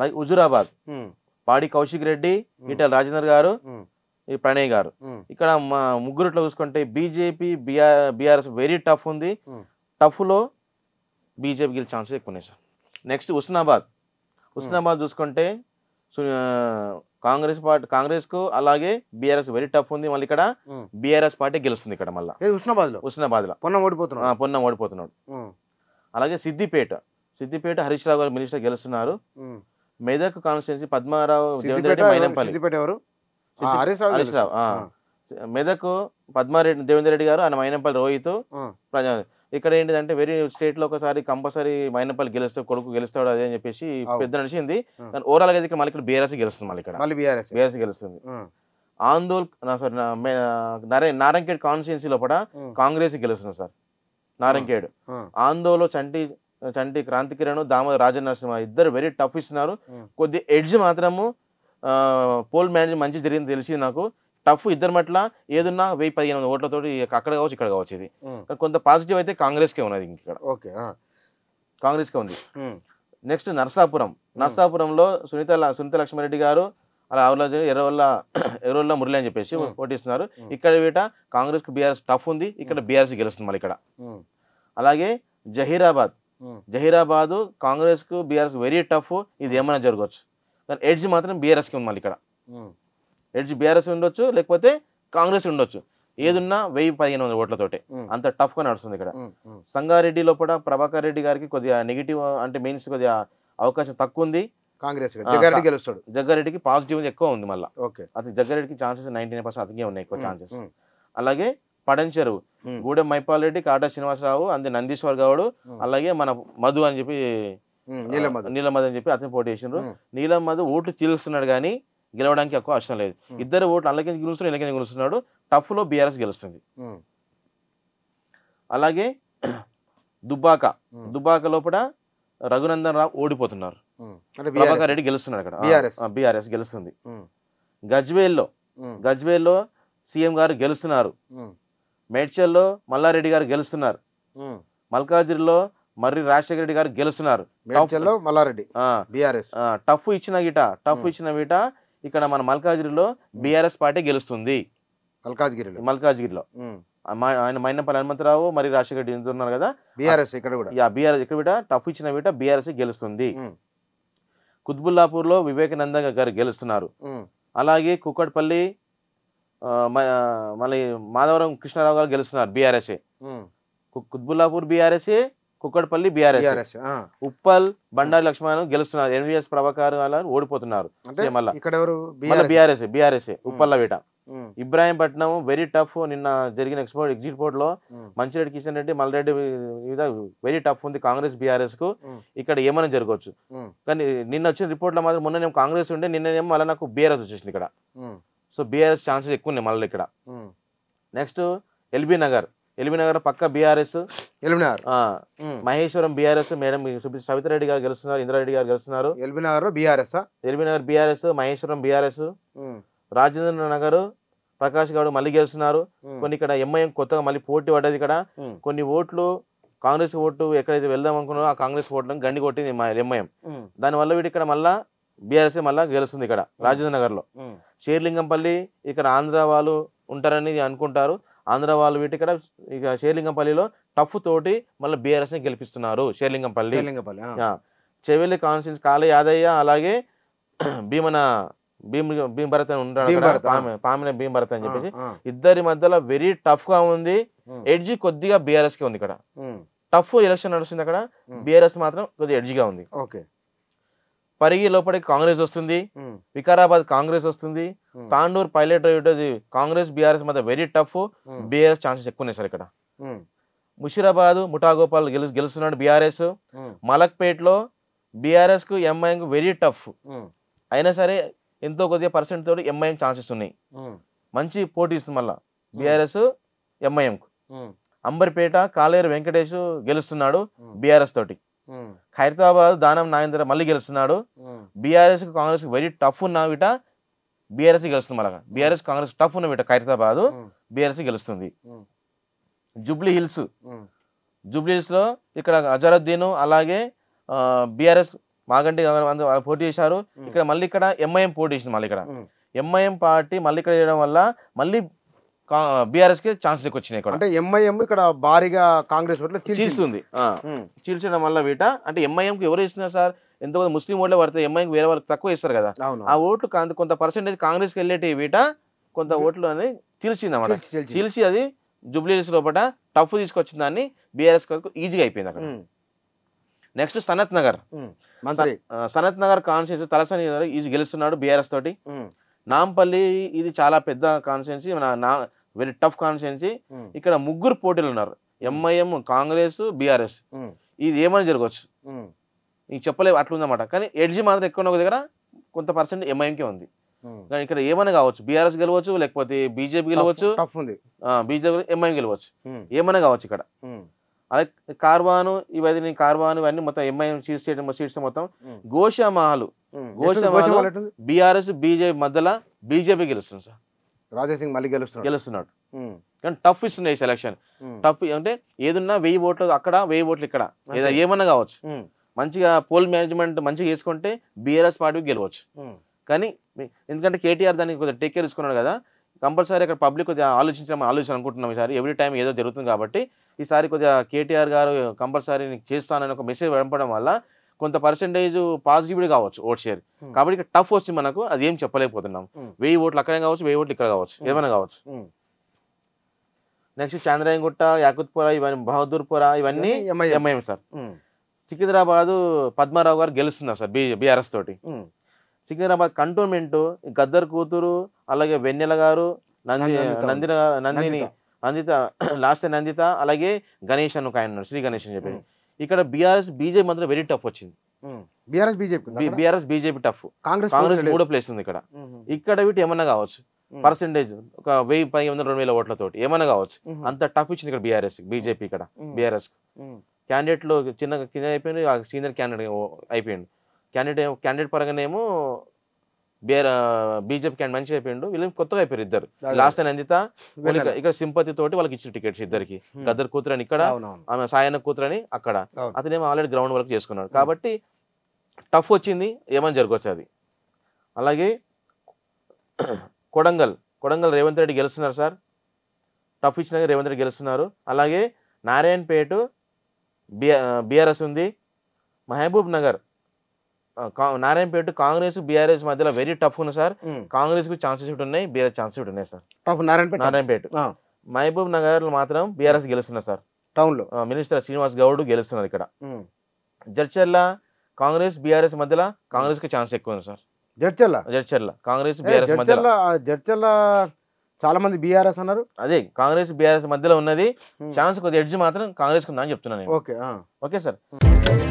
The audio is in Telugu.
అలాగే హుజురాబాద్ పాడి కౌశిక్ రెడ్డి ఈటల రాజేందర్ గారు ఈ ప్రణయ్ గారు ఇక్కడ మా ముగ్గురుట్లో చూసుకుంటే BJP B R BRS very tough ఉంది టఫ్లో బీజేపీ గెలిచే ఛాన్సెస్ ఎక్కువ ఉన్నాయి సార్ నెక్స్ట్ హుస్నాబాద్ హుస్నాబాద్ చూసుకుంటే కాంగ్రెస్ పార్టీ కాంగ్రెస్ కు అలాగే బీఆర్ఎస్ వెరీ టఫ్ ఉంది మళ్ళీ ఇక్కడ బీఆర్ఎస్ పార్టీ గెలుస్తుంది ఇక్కడ మళ్ళీ హుస్నాబాద్ లో హుస్నాబాద్ లో పొన్న ఓడిపోతున్నాడు పొన్న ఓడిపోతున్నాడు అలాగే సిద్దిపేట సిద్దిపేట హరీష్ రావు గారు మినిస్టర్ గెలుస్తున్నారు మెదక్ కాన్స్టిట్యున్సీ పద్మారావు హరీష్రావు మెదక్ పద్మారెడ్డి దేవేంద్ర రెడ్డి గారు ఆయన మైనంపల్లి రోహిత్ ప్రజా ఇక్కడ ఏంటిదంటే వెరీ స్టేట్ లో ఒకసారి కంపల్సరీ మైనపల్లి గెలుస్తాడు కొడుకు గెలుస్తాడు అదే అని చెప్పేసి పెద్ద నడిచింది కానీ ఓవరాల్ గా మళ్ళీ ఇక్కడ బీఆర్ఎస్ గెలుస్తుంది మళ్ళీ ఇక్కడ బీఆర్ఎస్ బీఆర్ఎస్ గెలుస్తుంది ఆందోళ్ సారీ నరే కాన్స్టిట్యున్సీ లోపల కాంగ్రెస్ గెలుస్తుంది సార్ నారంకేడ్ ఆందోళన చంటి చంటి క్రాంతి కిరణ్ దామోదర రాజన్ నరసింహ ఇద్దరు వెరీ టఫ్ ఇస్తున్నారు కొద్ది ఎడ్జ్ మాత్రము పోల్ మ్యానేజ్ మంచి జరిగింది తెలిసింది నాకు టఫ్ ఇద్దరు మట్ల ఏదున్నా వెయ్యి పదిహేను ఓట్లతో అక్కడ కావచ్చు ఇక్కడ కావచ్చు ఇది కొంత పాజిటివ్ అయితే కాంగ్రెస్కే ఉన్నది ఇక్కడ ఓకే కాంగ్రెస్కే ఉంది నెక్స్ట్ నర్సాపురం నర్సాపురంలో సునీత సునీత లక్ష్మారెడ్డి గారు అలా ఆవుల ఎర్రవల్ల ఎర్రవల్ల మురళి అని చెప్పేసి పోటీస్తున్నారు ఇక్కడ వీట కాంగ్రెస్కి బీఆర్ఎస్ టఫ్ ఉంది ఇక్కడ బీఆర్ఎస్ గెలుస్తుంది మళ్ళీ ఇక్కడ అలాగే జహీరాబాద్ జహీరాబాదు కాంగ్రెస్ కు బీఆర్ఎస్ వెరీ టఫ్ ఇది ఏమైనా జరగవచ్చు కానీ ఎడ్జ్ మాత్రం బీఆర్ఎస్కి ఉంది మళ్ళీ ఇక్కడ ఎడ్జ్ బీఆర్ఎస్ ఉండొచ్చు లేకపోతే కాంగ్రెస్ ఉండొచ్చు ఏదున్నా వెయ్యి పదిహేను వందల ఓట్లతోటే అంత టఫ్గా నడుస్తుంది ఇక్కడ సంగారెడ్డి లోపల ప్రభాకర్ రెడ్డి గారికి కొద్దిగా నెగిటివ్ అంటే మెయిన్స్ కొద్దిగా అవకాశం తక్కువ ఉంది కాంగ్రెస్ గెలుస్తాడు జగ్గారెడ్డికి పాజిటివ్ ఎక్కువ ఉంది మళ్ళీ ఓకే అతను జగ్గారెడ్డికి ఛాన్సెస్ నైన్టీ నైన్ పర్సెంట్ అతనికే ఉన్నాయి ఎక్కువ ఛాన్సెస్ అలాగే పడించరు గూడెం మైపాల్ రెడ్డి కాటా శ్రీనివాసరావు అంది నందీశ్వర్ గౌడ్ అలాగే మన మధు అని చెప్పి మధు అని చెప్పి అతని పోటీ చేసినారు మధు ఓట్లు చీలుస్తున్నాడు కానీ గెలవడానికి ఎక్కువ అవసరం లేదు ఇద్దరు ఓట్లు అల్లకి గెలుస్తున్నాడు ఇళ్ళకించి గెలుస్తున్నాడు టఫ్ లో బీఆర్ఎస్ గెలుస్తుంది అలాగే దుబ్బాక దుబ్బాక లోపల రఘునందన్ రావు ఓడిపోతున్నారు ప్రభాకర్ రెడ్డి గెలుస్తున్నాడు అక్కడ బీఆర్ఎస్ గెలుస్తుంది గజ్వేల్లో గజ్వేల్లో సీఎం గారు గెలుస్తున్నారు మేడ్చల్లో మల్లారెడ్డి గారు గెలుస్తున్నారు మల్కాజిరిలో మర్రి రాజశేఖర రెడ్డి గారు గెలుస్తున్నారు మల్లారెడ్డి బీఆర్ఎస్ టఫ్ ఇచ్చిన గిట టఫ్ ఇచ్చిన గిట ఇక్కడ మన మల్కాజులో బీఆర్ఎస్ పార్టీ గెలుస్తుంది మల్కాజ్గిరిలో మల్కాజ్గిరిలో ఆయన మైనపల్లి హనుమంతరావు మరి రాజశేఖర రెడ్డి ఉన్నారు కదా బీఆర్ఎస్ ఇక్కడ కూడా బీఆర్ఎస్ ఇక్కడ విట టఫ్ ఇచ్చిన బిట బీఆర్ఎస్ గెలుస్తుంది కుత్బుల్లాపూర్ లో వివేకానంద గారు గెలుస్తున్నారు అలాగే కుక్కట్పల్లి మళ్ళీ మాధవరం కృష్ణారావు గారు గెలుస్తున్నారు BRS Quthbullapur BRS Kukatpally BRS Uppal Bandari Laxman గెలుస్తున్నారు ఎన్విఎస్ ప్రభాకర్ గారు ఓడిపోతున్నారు బీఆర్ఎస్ బీఆర్ఎస్ వీట ఇబ్రాహీంపట్నం వెరీ టఫ్ నిన్న జరిగిన ఎక్స్పోర్ట్ ఎగ్జిట్ పోర్ట్ లో మంచిరెడ్డి కిషన్ రెడ్డి మల్లరెడ్డి మీద వెరీ టఫ్ ఉంది కాంగ్రెస్ బీఆర్ఎస్ కు ఇక్కడ ఏమైనా జరగవచ్చు కానీ నిన్న వచ్చిన రిపోర్ట్ లో మాత్రం మొన్న కాంగ్రెస్ ఉండే నిన్న ఏమో మళ్ళీ నాకు బీఆర్ఎస్ వచ్చేసింది ఇక్కడ సో బీఆర్ఎస్ ఛాన్సెస్ ఎక్కువ ఉన్నాయి మళ్ళీ ఇక్కడ next LB Nagar LB Nagar పక్క BRS LB Nagar Maheshwaram BRS madam Savitha Reddy గారు గెలుస్తున్నారు ఇంద్రారెడ్డి గారు గెలుస్తున్నారు LB Nagar BRS LB Nagar BRS Maheshwaram BRS Rajendra Nagar Prakash Goud మళ్ళీ గెలుస్తున్నారు కొన్ని ఇక్కడ ఎంఐఎం కొత్తగా మళ్ళీ పోటీ పడ్డది ఇక్కడ కొన్ని ఓట్లు కాంగ్రెస్ ఓటు ఎక్కడైతే వెళ్దాం అనుకున్నారో ఆ కాంగ్రెస్ ఓట్లను గండి కొట్టింది ఎంఐఎం దానివల్ల వీటి ఇక్కడ మళ్ళా బీఆర్ఎస్ మళ్ళీ గెలుస్తుంది ఇక్కడ రాజేంద్ర లో షేర్లింగంపల్లి ఇక్కడ ఆంధ్ర వాళ్ళు ఉంటారని అనుకుంటారు ఆంధ్ర వాళ్ళు వీటి ఇక్కడ ఇక షేర్లింగంపల్లిలో టఫ్ తోటి మళ్ళీ బీఆర్ఎస్ని గెలిపిస్తున్నారు షేర్లింగంపల్లి చెవెల్లి కాన్స్టిట్యూన్స్ కాళ యాదయ్య అలాగే భీమన భీమ్ భీమ్ భరత్ అని ఉంటాడు పామిన భీమ్ భరత్ అని చెప్పేసి ఇద్దరి మధ్యలో వెరీ టఫ్ గా ఉంది ఎడ్జి కొద్దిగా బీఆర్ఎస్ కి ఉంది ఇక్కడ టఫ్ ఎలక్షన్ నడుస్తుంది అక్కడ బీఆర్ఎస్ మాత్రం కొద్దిగా ఎడ్జిగా ఉంది ఓకే పరిగి లోపలికి కాంగ్రెస్ వస్తుంది వికారాబాద్ కాంగ్రెస్ వస్తుంది తాండూర్ పైలట్ కాంగ్రెస్ బీఆర్ఎస్ మధ్య వెరీ టఫ్ బీఆర్ఎస్ ఛాన్సెస్ ఎక్కువ ఉన్నాయి సార్ ఇక్కడ ముషీరాబాద్ ముఠాగోపాల్ గెలుసు గెలుస్తున్నాడు బీఆర్ఎస్ మలక్పేట్లో బీఆర్ఎస్ కు ఎంఐఎం వెరీ టఫ్ అయినా సరే ఎంతో కొద్దిగా పర్సెంట్ తోటి ఎంఐఎం ఛాన్సెస్ ఉన్నాయి మంచి పోటీ ఇస్తుంది మళ్ళా బీఆర్ఎస్ ఎంఐఎం కు అంబర్పేట కాలేరు వెంకటేష్ గెలుస్తున్నాడు బీఆర్ఎస్ తోటి ఖైరతాబాద్ దానం నాగేంద్ర మళ్ళీ గెలుస్తున్నాడు బీఆర్ఎస్ కాంగ్రెస్ వెరీ టఫ్ ఉన్న విట బీఆర్ఎస్ గెలుస్తుంది మళ్ళా బీఆర్ఎస్ కాంగ్రెస్ టఫ్ ఉన్న విట ఖైరతాబాద్ బీఆర్ఎస్ గెలుస్తుంది జూబ్లీ హిల్స్ జూబ్లీ హిల్స్ లో ఇక్కడ అజరుద్దీన్ అలాగే బీఆర్ఎస్ మాగంటి పోటీ చేశారు ఇక్కడ మళ్ళీ ఇక్కడ ఎంఐఎం పోటీ చేసింది మళ్ళీ ఇక్కడ ఎంఐఎం పార్టీ మళ్ళీ ఇక్కడ చేయడం వల్ల మళ్ళీ బీఆర్ఎస్ బీఆర్ఎస్కి ఛాన్సెస్ వచ్చినాయి ఇక్కడ అంటే ఎంఐఎం ఇక్కడ భారీగా కాంగ్రెస్ ఓట్లు చీల్చుంది చీల్చడం వల్ల వీట అంటే ఎంఐఎంకి ఎవరు ఇస్తున్నారు సార్ ఎంతో ముస్లిం ఓట్లే పడితే ఎంఐకి వేరే వాళ్ళకి తక్కువ ఇస్తారు కదా ఆ ఓట్లు కొంత పర్సెంటేజ్ కాంగ్రెస్కి వెళ్ళేటి వీట కొంత ఓట్లు అని చీల్చింది అన్నమాట చీల్చి అది జూబ్లీస్ లోపల టఫ్ తీసుకొచ్చిన దాన్ని బీఆర్ఎస్ ఈజీగా అయిపోయింది అక్కడ next Sanath Nagar Sanath Nagar constituency Talasani easy గెలుస్తున్నాడు బీఆర్ఎస్ తోటి నాంపల్లి ఇది చాలా పెద్ద కాన్స్టిట్యున్సీ మన వెరీ టఫ్ కాన్స్టిట్యున్సీ ఇక్కడ ముగ్గురు పోటీలు ఉన్నారు ఎంఐఎం కాంగ్రెస్ బీఆర్ఎస్ ఇది ఏమైనా జరగవచ్చు నీకు చెప్పలేదు ఉందన్నమాట కానీ ఎడ్జి మాత్రం ఎక్కువ ఉన్న దగ్గర కొంత పర్సెంట్ ఎంఐఎంకే ఉంది కానీ ఇక్కడ ఏమైనా కావచ్చు బీఆర్ఎస్ గెలవచ్చు లేకపోతే బీజేపీ గెలవచ్చు బీజేపీ ఎంఐఎం గెలవచ్చు ఏమైనా కావచ్చు ఇక్కడ అదే కార్వాను ఇవన్నీ కార్వాను ఇవన్నీ మొత్తం ఎంఐఎం సీట్స్ చేయడం సీట్స్ మొత్తం గోషామహల్ గోషామహల్ బీఆర్ఎస్ బీజేపీ మధ్యలో బీజేపీ గెలుస్తుంది సార్ రాజాసింగ్ మళ్ళీ గెలుస్తున్నాడు గెలుస్తున్నాడు కానీ టఫ్ ఇస్తున్నాయి సెలక్షన్ టఫ్ అంటే ఏదన్నా వెయ్యి ఓట్లు అక్కడ వెయ్యి ఓట్లు ఇక్కడ లేదా ఏమన్నా కావచ్చు మంచిగా పోల్ మేనేజ్మెంట్ మంచిగా చేసుకుంటే బీఆర్ఎస్ పార్టీకి గెలవచ్చు కానీ ఎందుకంటే కేటీఆర్ దానికి కొంచెం టేక్ కేర్ తీసుకున్నాడు కదా కంపల్సరీ అక్కడ పబ్లిక్ కొద్దిగా ఆలోచించామని ఆలోచన అనుకుంటున్నాం ఈసారి ఎవ్రీ టైం ఏదో జరుగుతుంది కాబట్టి ఈసారి కొద్దిగా కేటీఆర్ గారు కంపల్సరీ చేస్తానని ఒక మెసేజ్ పంపడం వల్ల కొంత పర్సెంటేజ్ పాజిటివ్ కావచ్చు ఓట్ షేర్ hmm. కాబట్టి ఇక్కడ టఫ్ వచ్చింది మనకు అది ఏం చెప్పలేకపోతున్నాం hmm. వెయ్యి ఓట్లు అక్కడే కావచ్చు వెయ్యి ఓట్లు ఇక్కడ కావచ్చు hmm. ఏమైనా కావచ్చు నెక్స్ట్ చాంద్రాయంగుట్ట యాకుత్పుర ఇవన్నీ బహదూర్పుర ఇవన్నీ ఎంఐఎం సార్ సికింద్రాబాద్ పద్మారావు గారు గెలుస్తున్నారు సార్ బిఆర్ఎస్ బీఆర్ఎస్ తోటి సికింద్రాబాద్ కంటోన్మెంట్ గద్దర్ కూతురు అలాగే వెన్నెల గారు నంది నందిని నందిత లాస్ట్ నందిత అలాగే గణేష్ అని ఒక ఆయన శ్రీ గణేష్ అని చెప్పి ఇక్కడ బీఆర్ఎస్ బీజేపీ మాత్రం వెరీ టఫ్ వచ్చింది బీఆర్ఎస్ బీజేపీ బీఆర్ఎస్ బీజేపీ టఫ్ కాంగ్రెస్ కాంగ్రెస్ మూడో ప్లేస్ ఉంది ఇక్కడ ఇక్కడ వీటి ఏమన్నా కావచ్చు పర్సెంటేజ్ ఒక వెయ్యి పది వందల రెండు వేల ఓట్లతో ఏమైనా కావచ్చు అంత టఫ్ ఇచ్చింది ఇక్కడ బీఆర్ఎస్ బీజేపీ ఇక్కడ బీఆర్ఎస్ లో చిన్న కింద అయిపోయింది సీనియర్ క్యాండిడేట్ అయిపోయింది క్యాండిడేట్ క్యాండిడేట్ పరంగానేమో బీఆర్ బీజేపీ క్యాండ్ మంచి అయిపోయిండు వీళ్ళు కొత్తగా అయిపోయారు ఇద్దరు లాస్ట్ అందిత ఇక్కడ సింపతి తోటి వాళ్ళకి ఇచ్చిన టికెట్స్ ఇద్దరికి గద్దర్ కూతురని ఇక్కడ ఆమె కూతురు కూతురని అక్కడ అతనేమో ఆల్రెడీ గ్రౌండ్ వర్క్ చేసుకున్నాడు కాబట్టి టఫ్ వచ్చింది ఏమని జరగవచ్చు అది అలాగే కొడంగల్ కొడంగల్ రేవంత్ రెడ్డి గెలుస్తున్నారు సార్ టఫ్ ఇచ్చిన రేవంత్ రెడ్డి గెలుస్తున్నారు అలాగే నారాయణపేట బిఆర్ఎస్ ఉంది మహబూబ్ నగర్ నారాయణపేట కాంగ్రెస్ బీఆర్ఎస్ మధ్యలో వెరీ టఫ్ ఉంది సార్ కాంగ్రెస్ కు ఛాన్సెస్ ఉన్నాయి బీఆర్ఎస్ ఛాన్సెస్ ఉన్నాయి sir tough Narayanpet Narayanpet Mahbubnagar లో మాత్రం బీఆర్ఎస్ గెలుస్తున్నారు సార్ టౌన్ లో మినిస్టర్ శ్రీనివాస్ గౌడ్ గెలుస్తున్నారు ఇక్కడ జడ్చర్ల కాంగ్రెస్ బీఆర్ఎస్ మధ్యలో కాంగ్రెస్ కి ఛాన్స్ ఎక్కువ ఉంది సార్ జడ్చర్ల జడ్చర్ల కాంగ్రెస్ బీఆర్ఎస్ మధ్యలో జడ్చర్ల చాలా మంది బీఆర్ఎస్ అన్నారు అదే కాంగ్రెస్ బీఆర్ఎస్ మధ్యలో ఉన్నది ఛాన్స్ కొద్ది ఎడ్జ్ మాత్రం కాంగ్రెస్ కు ఉందని చెప్తున్నాను ఓకే ఓకే సార్